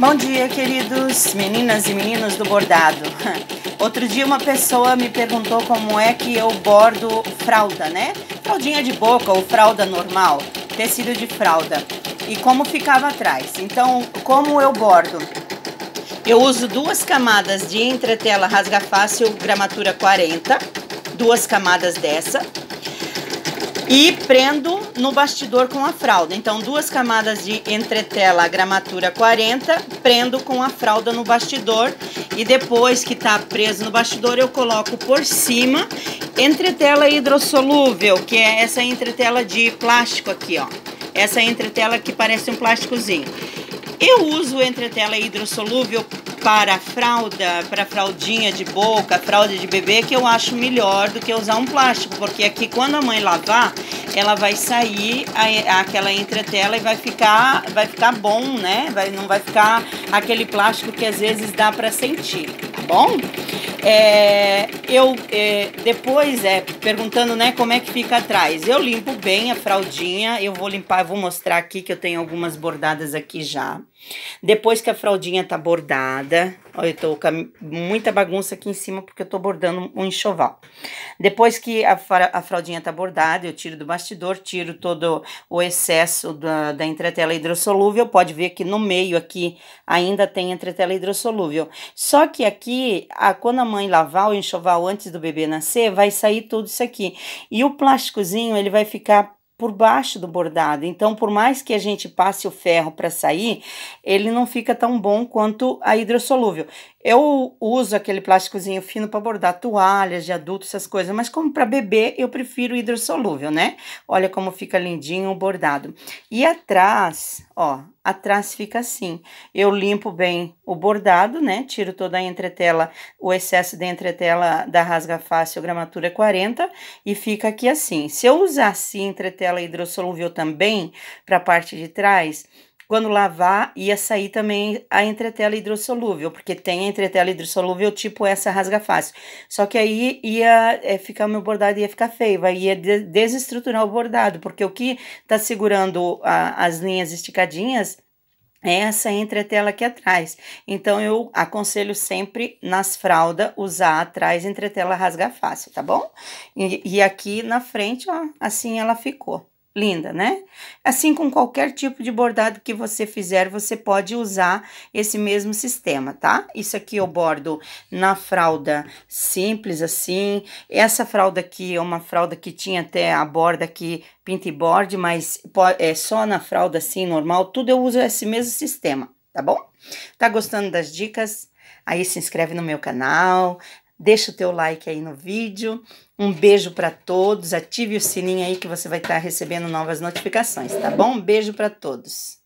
Bom dia, queridos meninas e meninos do bordado. Outro dia uma pessoa me perguntou como é que eu bordo fralda, né? Fraldinha de boca ou fralda normal, tecido de fralda. E como ficava atrás. Então, como eu bordo? Eu uso duas camadas de entretela rasga fácil gramatura 40, duas camadas dessa, e prendo no bastidor com a fralda. Então, duas camadas de entretela, gramatura 40, prendo com a fralda no bastidor e depois que tá preso no bastidor, eu coloco por cima entretela hidrossolúvel, que é essa entretela de plástico aqui, ó. Essa entretela que parece um plásticozinho. Eu uso entretela hidrossolúvel para fralda, para fraldinha de boca, fralda de bebê, que eu acho melhor do que usar um plástico, porque aqui é quando a mãe lavar, ela vai sair a, aquela entretela e vai ficar, vai ficar bom, né? Vai, não vai ficar aquele plástico que às vezes dá para sentir bom? É, eu é, depois é perguntando, né, como é que fica atrás. Eu limpo bem a fraldinha, eu vou limpar, eu vou mostrar aqui que eu tenho algumas bordadas aqui já. Depois que a fraldinha tá bordada, ó, eu tô com muita bagunça aqui em cima porque eu tô bordando um enxoval. Depois que a, a fraldinha tá bordada, eu tiro do bastidor, tiro todo o excesso da, da entretela hidrossolúvel. Pode ver que no meio aqui ainda tem entretela hidrossolúvel. Só que aqui aqui, a, quando a mãe lavar o enxoval antes do bebê nascer, vai sair tudo isso aqui. E o plásticozinho, ele vai ficar por baixo do bordado. Então, por mais que a gente passe o ferro para sair, ele não fica tão bom quanto a hidrossolúvel. Eu uso aquele plásticozinho fino para bordar toalhas de adulto, essas coisas, mas como para bebê, eu prefiro hidrossolúvel, né? Olha como fica lindinho o bordado. E atrás, ó, atrás fica assim. Eu limpo bem o bordado, né? Tiro toda a entretela, o excesso da entretela da rasga fácil gramatura 40 e fica aqui assim. Se eu usar entretela ela hidrossolúvel também para a parte de trás, quando lavar, ia sair também a entretela hidrossolúvel, porque tem a entretela hidrossolúvel tipo essa rasga fácil. Só que aí ia é, ficar meu bordado ia ficar feio, vai ia desestruturar o bordado, porque o que está segurando a, as linhas esticadinhas essa entretela aqui atrás. Então, eu aconselho sempre nas fraldas usar atrás entretela rasga fácil, tá bom? E, e aqui na frente, ó, assim ela ficou linda, né? Assim, com qualquer tipo de bordado que você fizer, você pode usar esse mesmo sistema, tá? Isso aqui eu bordo na fralda simples, assim. Essa fralda aqui é uma fralda que tinha até a borda aqui borde, mas é só na fralda assim, normal. Tudo eu uso esse mesmo sistema, tá bom? Tá gostando das dicas? Aí se inscreve no meu canal, Deixa o teu like aí no vídeo. Um beijo para todos. Ative o sininho aí que você vai estar tá recebendo novas notificações, tá bom? Um beijo para todos.